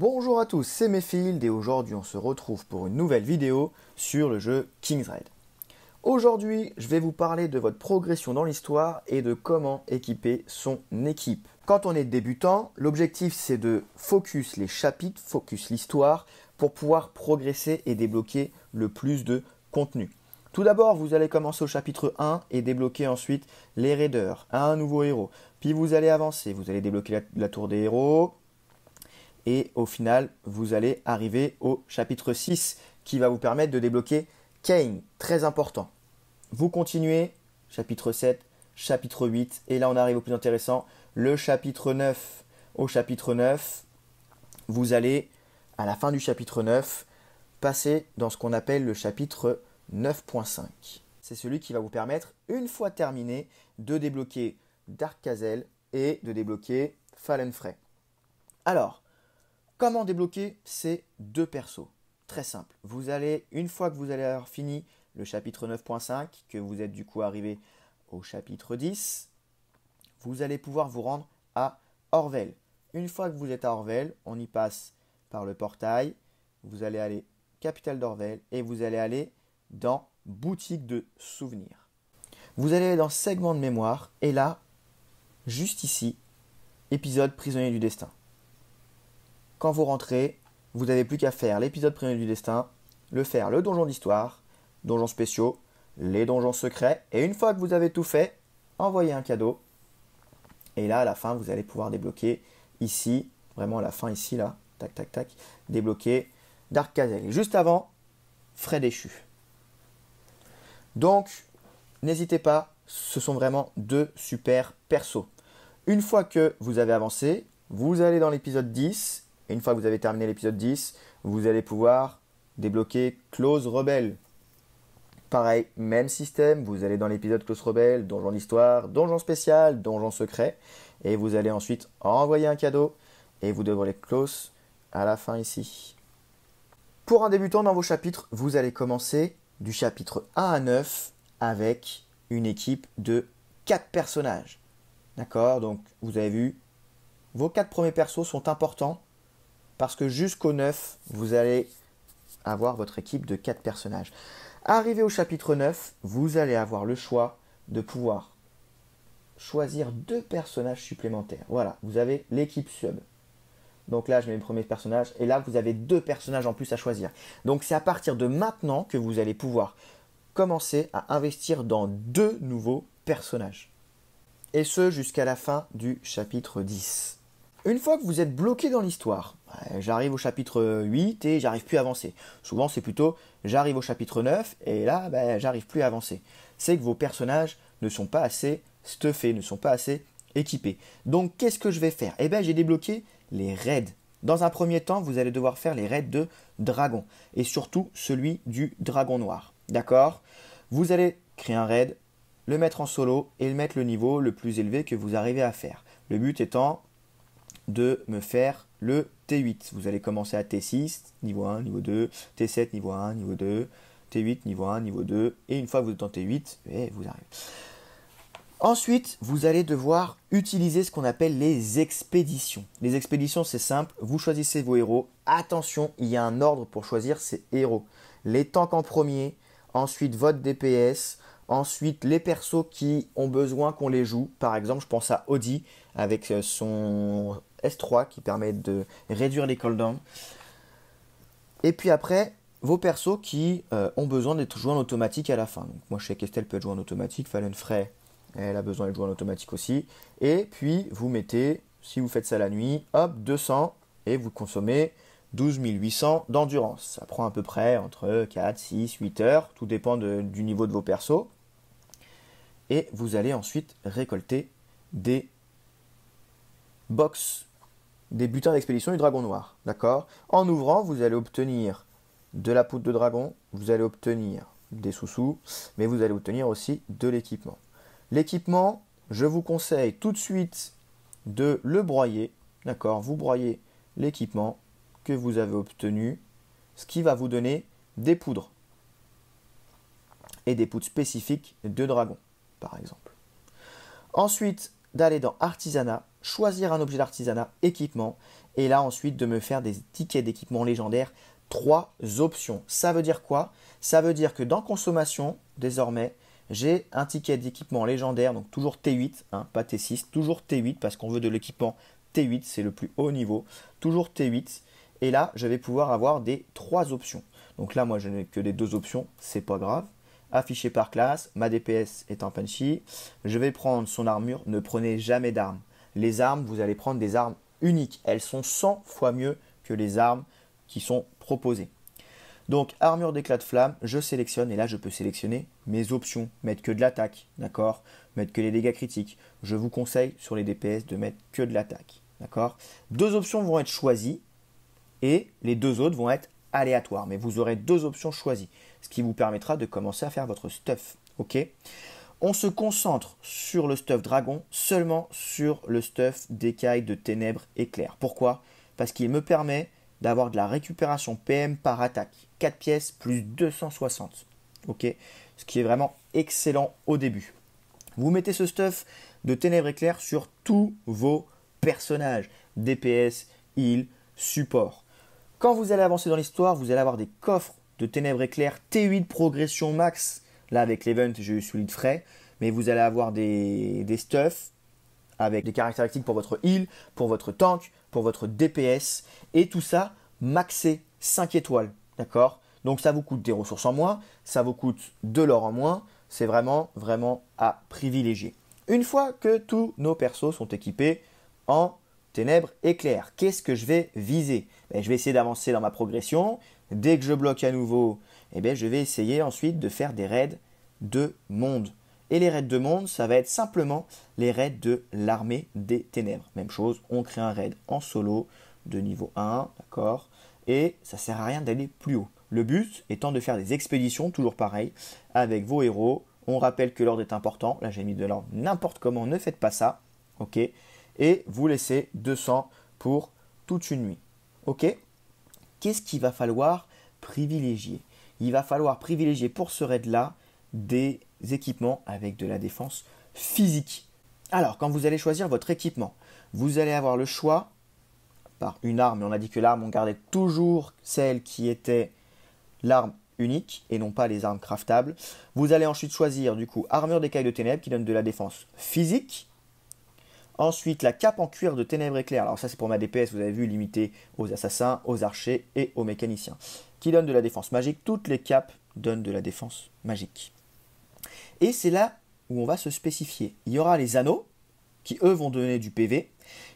Bonjour à tous, c'est Mayfield et aujourd'hui on se retrouve pour une nouvelle vidéo sur le jeu King's Raid. Aujourd'hui, je vais vous parler de votre progression dans l'histoire et de comment équiper son équipe. Quand on est débutant, l'objectif c'est de focus les chapitres, focus l'histoire pour pouvoir progresser et débloquer le plus de contenu. Tout d'abord, vous allez commencer au chapitre 1 et débloquer ensuite les raiders, un nouveau héros. Puis vous allez avancer, vous allez débloquer la tour des héros, et au final, vous allez arriver au chapitre 6 qui va vous permettre de débloquer Kane. Très important. Vous continuez, chapitre 7, chapitre 8. Et là, on arrive au plus intéressant, le chapitre 9. Au chapitre 9, vous allez, à la fin du chapitre 9, passer dans ce qu'on appelle le chapitre 9.5. C'est celui qui va vous permettre, une fois terminé, de débloquer Dark Kazel et de débloquer Fallen Frey. Alors, Comment débloquer ces deux persos Très simple. Vous allez, une fois que vous allez avoir fini le chapitre 9.5, que vous êtes du coup arrivé au chapitre 10, vous allez pouvoir vous rendre à Orwell. Une fois que vous êtes à Orwell, on y passe par le portail, vous allez aller capitale d'Orwell et vous allez aller dans boutique de souvenirs. Vous allez aller dans segment de mémoire et là, juste ici, épisode prisonnier du destin. Quand vous rentrez, vous n'avez plus qu'à faire l'épisode premier du destin, le faire le donjon d'histoire, donjons spéciaux, les donjons secrets, et une fois que vous avez tout fait, envoyez un cadeau. Et là, à la fin, vous allez pouvoir débloquer ici, vraiment à la fin ici, là, tac, tac, tac, débloquer Dark Kazel. juste avant, frais déchu. Donc, n'hésitez pas, ce sont vraiment deux super persos. Une fois que vous avez avancé, vous allez dans l'épisode 10 et une fois que vous avez terminé l'épisode 10, vous allez pouvoir débloquer Close Rebelle. Pareil, même système, vous allez dans l'épisode Close Rebelle, donjon d'histoire, donjon spécial, donjon secret, et vous allez ensuite envoyer un cadeau, et vous devrez les close à la fin ici. Pour un débutant dans vos chapitres, vous allez commencer du chapitre 1 à 9 avec une équipe de 4 personnages. D'accord Donc vous avez vu, vos 4 premiers persos sont importants parce que jusqu'au 9, vous allez avoir votre équipe de 4 personnages. Arrivé au chapitre 9, vous allez avoir le choix de pouvoir choisir deux personnages supplémentaires. Voilà, vous avez l'équipe sub. Donc là, je mets le premier personnage. Et là, vous avez deux personnages en plus à choisir. Donc c'est à partir de maintenant que vous allez pouvoir commencer à investir dans deux nouveaux personnages. Et ce, jusqu'à la fin du chapitre 10. Une fois que vous êtes bloqué dans l'histoire, j'arrive au chapitre 8 et j'arrive plus à avancer. Souvent, c'est plutôt j'arrive au chapitre 9 et là, ben, j'arrive plus à avancer. C'est que vos personnages ne sont pas assez stuffés, ne sont pas assez équipés. Donc, qu'est-ce que je vais faire Eh bien, j'ai débloqué les raids. Dans un premier temps, vous allez devoir faire les raids de dragon et surtout celui du dragon noir. D'accord Vous allez créer un raid, le mettre en solo et le mettre le niveau le plus élevé que vous arrivez à faire. Le but étant de me faire le T8. Vous allez commencer à T6, niveau 1, niveau 2, T7, niveau 1, niveau 2, T8, niveau 1, niveau 2, et une fois que vous êtes en T8, eh, vous arrivez. Ensuite, vous allez devoir utiliser ce qu'on appelle les expéditions. Les expéditions, c'est simple, vous choisissez vos héros. Attention, il y a un ordre pour choisir ces héros. Les tanks en premier, ensuite votre DPS, Ensuite, les persos qui ont besoin qu'on les joue. Par exemple, je pense à Audi avec euh, son S3 qui permet de réduire les cooldowns. Et puis après, vos persos qui euh, ont besoin d'être joués en automatique à la fin. Donc moi, je sais qu'Estelle peut être jouée en automatique, Fallen Frey, elle a besoin d'être jouée en automatique aussi. Et puis, vous mettez, si vous faites ça la nuit, hop, 200 et vous consommez 12 800 d'endurance. Ça prend à peu près entre 4, 6, 8 heures, tout dépend du niveau de vos persos. Et vous allez ensuite récolter des box des butins d'expédition du dragon noir. D'accord En ouvrant, vous allez obtenir de la poudre de dragon, vous allez obtenir des sous-sous, mais vous allez obtenir aussi de l'équipement. L'équipement, je vous conseille tout de suite de le broyer. D'accord Vous broyez l'équipement que vous avez obtenu, ce qui va vous donner des poudres. Et des poudres spécifiques de dragon, par exemple. Ensuite, d'aller dans artisanat, choisir un objet d'artisanat, équipement, et là ensuite de me faire des tickets d'équipement légendaire, trois options. Ça veut dire quoi Ça veut dire que dans consommation, désormais, j'ai un ticket d'équipement légendaire, donc toujours T8, hein, pas T6, toujours T8 parce qu'on veut de l'équipement T8, c'est le plus haut niveau, toujours T8, et là je vais pouvoir avoir des trois options. Donc là moi je n'ai que des deux options, c'est pas grave affiché par classe, ma DPS est en punchy, je vais prendre son armure, ne prenez jamais d'armes. Les armes, vous allez prendre des armes uniques, elles sont 100 fois mieux que les armes qui sont proposées. Donc armure d'éclat de flamme, je sélectionne et là je peux sélectionner mes options, mettre que de l'attaque, d'accord Mettre que les dégâts critiques. Je vous conseille sur les DPS de mettre que de l'attaque, d'accord Deux options vont être choisies et les deux autres vont être aléatoires, mais vous aurez deux options choisies ce qui vous permettra de commencer à faire votre stuff. Ok On se concentre sur le stuff dragon, seulement sur le stuff d'écailles de ténèbres éclairs. Pourquoi Parce qu'il me permet d'avoir de la récupération PM par attaque. 4 pièces plus 260. Ok Ce qui est vraiment excellent au début. Vous mettez ce stuff de ténèbres éclairs sur tous vos personnages. DPS, heal, support. Quand vous allez avancer dans l'histoire, vous allez avoir des coffres de ténèbres Éclair T8 progression max. Là, avec l'event, j'ai eu celui de frais. Mais vous allez avoir des, des stuffs avec des caractéristiques pour votre heal, pour votre tank, pour votre DPS. Et tout ça maxé 5 étoiles. D'accord Donc ça vous coûte des ressources en moins, ça vous coûte de l'or en moins. C'est vraiment, vraiment à privilégier. Une fois que tous nos persos sont équipés en ténèbres Éclair, qu'est-ce que je vais viser ben, Je vais essayer d'avancer dans ma progression. Dès que je bloque à nouveau, eh bien, je vais essayer ensuite de faire des raids de monde. Et les raids de monde, ça va être simplement les raids de l'armée des ténèbres. Même chose, on crée un raid en solo de niveau 1, d'accord Et ça sert à rien d'aller plus haut. Le but étant de faire des expéditions, toujours pareil, avec vos héros. On rappelle que l'ordre est important. Là, j'ai mis de l'ordre n'importe comment, ne faites pas ça, ok Et vous laissez 200 pour toute une nuit, ok qu'est-ce qu'il va falloir privilégier Il va falloir privilégier pour ce raid-là des équipements avec de la défense physique. Alors, quand vous allez choisir votre équipement, vous allez avoir le choix par une arme, on a dit que l'arme, on gardait toujours celle qui était l'arme unique et non pas les armes craftables. Vous allez ensuite choisir du coup Armure des de ténèbres qui donne de la défense physique, Ensuite, la cape en cuir de ténèbres éclair. Alors ça c'est pour ma DPS, vous avez vu, limitée aux assassins, aux archers et aux mécaniciens. Qui donne de la défense magique. Toutes les capes donnent de la défense magique. Et c'est là où on va se spécifier. Il y aura les anneaux, qui eux vont donner du PV.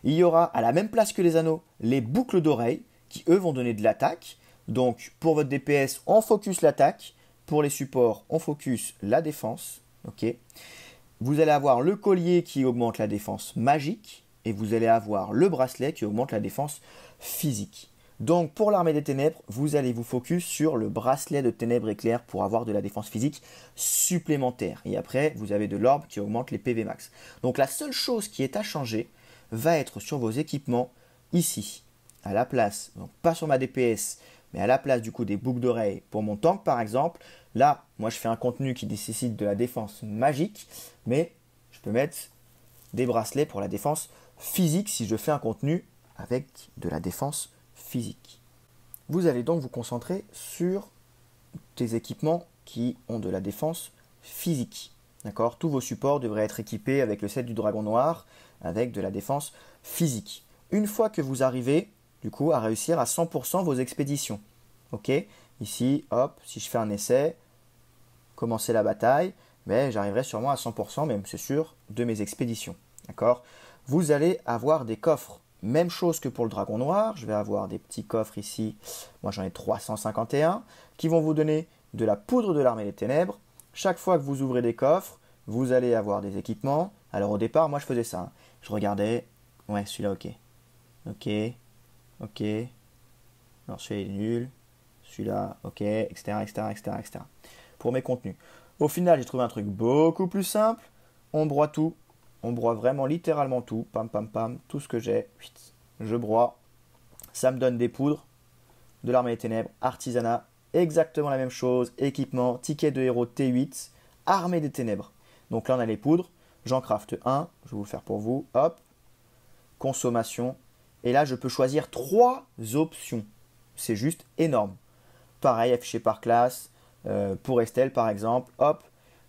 Il y aura à la même place que les anneaux, les boucles d'oreilles, qui eux vont donner de l'attaque. Donc pour votre DPS, on focus l'attaque. Pour les supports, on focus la défense. ok vous allez avoir le collier qui augmente la défense magique et vous allez avoir le bracelet qui augmente la défense physique. Donc pour l'armée des ténèbres, vous allez vous focus sur le bracelet de ténèbres éclair pour avoir de la défense physique supplémentaire. Et après, vous avez de l'orbe qui augmente les PV max. Donc la seule chose qui est à changer va être sur vos équipements ici, à la place, donc pas sur ma DPS, mais à la place du coup des boucles d'oreilles pour mon tank par exemple, Là, moi, je fais un contenu qui nécessite de la défense magique, mais je peux mettre des bracelets pour la défense physique si je fais un contenu avec de la défense physique. Vous allez donc vous concentrer sur des équipements qui ont de la défense physique. D'accord Tous vos supports devraient être équipés avec le set du dragon noir, avec de la défense physique. Une fois que vous arrivez, du coup, à réussir à 100% vos expéditions. Ok Ici, hop, si je fais un essai, commencer la bataille, mais j'arriverai sûrement à 100%, même c'est sûr, de mes expéditions. D'accord Vous allez avoir des coffres. Même chose que pour le dragon noir, je vais avoir des petits coffres ici, moi j'en ai 351, qui vont vous donner de la poudre de l'armée des ténèbres. Chaque fois que vous ouvrez des coffres, vous allez avoir des équipements. Alors au départ, moi je faisais ça. Hein. Je regardais, ouais celui-là ok. Ok, ok. Alors celui-là nul, celui-là ok, etc. etc., etc., etc pour mes contenus. Au final, j'ai trouvé un truc beaucoup plus simple. On broie tout. On broie vraiment littéralement tout. Pam, pam, pam. Tout ce que j'ai. Je broie. Ça me donne des poudres. De l'armée des ténèbres. Artisanat. Exactement la même chose. Équipement. Ticket de héros T8. Armée des ténèbres. Donc là, on a les poudres. J'en crafte un. Je vais vous faire pour vous. Hop. Consommation. Et là, je peux choisir trois options. C'est juste énorme. Pareil, affiché par classe euh, pour Estelle par exemple, hop,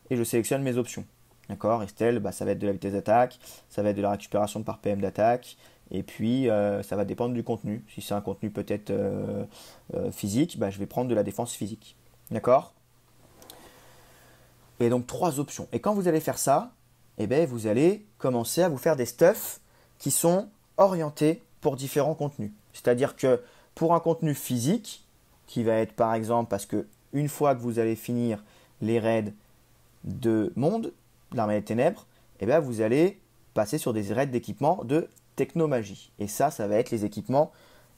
et je sélectionne mes options. D'accord Estelle, bah, ça va être de la vitesse d'attaque, ça va être de la récupération par PM d'attaque, et puis euh, ça va dépendre du contenu. Si c'est un contenu peut-être euh, physique, bah, je vais prendre de la défense physique. D'accord Et donc trois options. Et quand vous allez faire ça, eh ben, vous allez commencer à vous faire des stuffs qui sont orientés pour différents contenus. C'est-à-dire que pour un contenu physique, qui va être par exemple parce que une fois que vous allez finir les raids de monde, l'armée des ténèbres, et eh bien vous allez passer sur des raids d'équipement de technomagie. Et ça, ça va être les équipements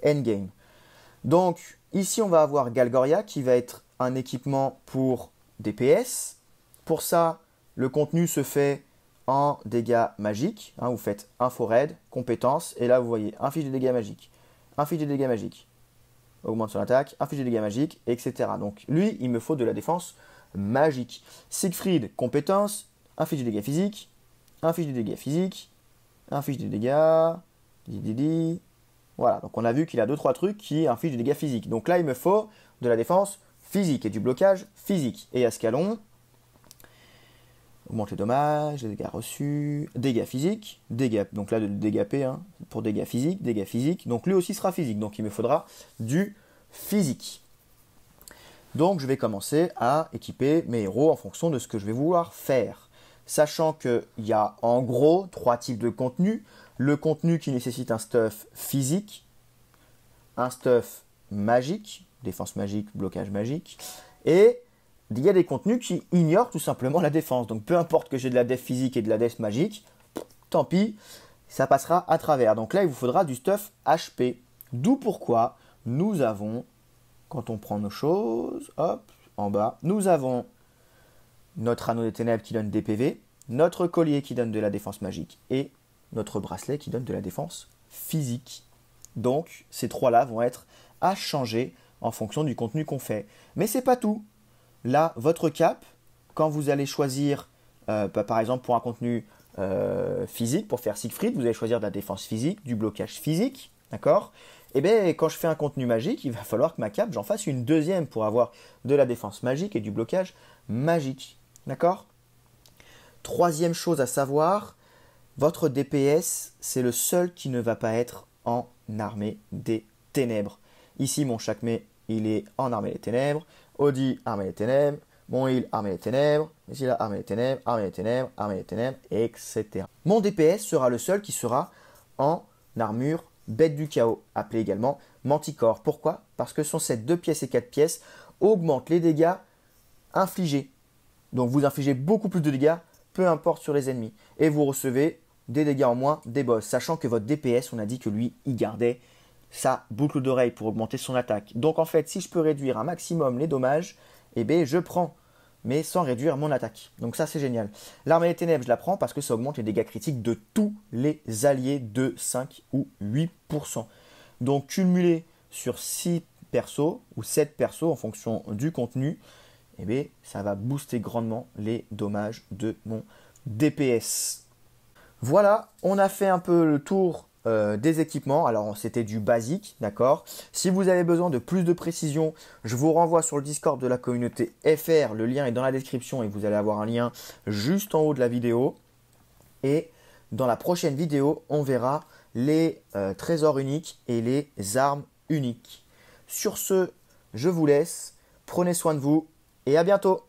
endgame. Donc ici, on va avoir Galgoria qui va être un équipement pour DPS. Pour ça, le contenu se fait en dégâts magiques. Hein, vous faites info raid, compétences, et là vous voyez un fiche de dégâts magiques, un fiche de dégâts magiques, augmente son attaque, inflige des dégâts magiques, etc. Donc lui, il me faut de la défense magique. Siegfried, compétence, inflige des dégâts physiques, inflige des dégâts physiques, inflige des dégâts, dididi. Voilà, donc on a vu qu'il a 2-3 trucs qui infligent des dégâts physiques. Donc là, il me faut de la défense physique et du blocage physique. Et Ascalon augmente les dommages, les dégâts reçus, dégâts physiques, dégâts, donc là de dégâts P, hein, pour dégâts physiques, dégâts physiques, donc lui aussi sera physique, donc il me faudra du physique. Donc je vais commencer à équiper mes héros en fonction de ce que je vais vouloir faire. Sachant qu'il y a en gros trois types de contenus. Le contenu qui nécessite un stuff physique, un stuff magique, défense magique, blocage magique, et il y a des contenus qui ignorent tout simplement la défense. Donc peu importe que j'ai de la def physique et de la def magique, tant pis, ça passera à travers. Donc là, il vous faudra du stuff HP. D'où pourquoi nous avons, quand on prend nos choses, hop, en bas, nous avons notre anneau des ténèbres qui donne des PV, notre collier qui donne de la défense magique et notre bracelet qui donne de la défense physique. Donc ces trois-là vont être à changer en fonction du contenu qu'on fait. Mais c'est pas tout. Là, votre cap, quand vous allez choisir, euh, bah, par exemple, pour un contenu euh, physique, pour faire Siegfried, vous allez choisir de la défense physique, du blocage physique, d'accord Et eh bien, quand je fais un contenu magique, il va falloir que ma cap, j'en fasse une deuxième pour avoir de la défense magique et du blocage magique, d'accord Troisième chose à savoir, votre DPS, c'est le seul qui ne va pas être en armée des ténèbres. Ici, mon Chakmé, il est en armée des ténèbres. Odi, armée des ténèbres. Mon armée des ténèbres. Mesila, armée des ténèbres. Armée des ténèbres. Armée des ténèbres, etc. Mon DPS sera le seul qui sera en armure bête du chaos, appelée également Manticore. Pourquoi Parce que son set 2 pièces et 4 pièces augmente les dégâts infligés. Donc vous infligez beaucoup plus de dégâts, peu importe sur les ennemis. Et vous recevez des dégâts en moins des boss, sachant que votre DPS, on a dit que lui, il gardait sa boucle d'oreille pour augmenter son attaque. Donc en fait, si je peux réduire un maximum les dommages, eh bien je prends, mais sans réduire mon attaque. Donc ça c'est génial. L'armée des ténèbres, je la prends parce que ça augmente les dégâts critiques de tous les alliés de 5 ou 8%. Donc cumulé sur 6 persos ou 7 persos en fonction du contenu, eh bien ça va booster grandement les dommages de mon DPS. Voilà, on a fait un peu le tour euh, des équipements. Alors c'était du basique, d'accord Si vous avez besoin de plus de précision, je vous renvoie sur le Discord de la communauté FR. Le lien est dans la description et vous allez avoir un lien juste en haut de la vidéo. Et dans la prochaine vidéo, on verra les euh, trésors uniques et les armes uniques. Sur ce, je vous laisse, prenez soin de vous et à bientôt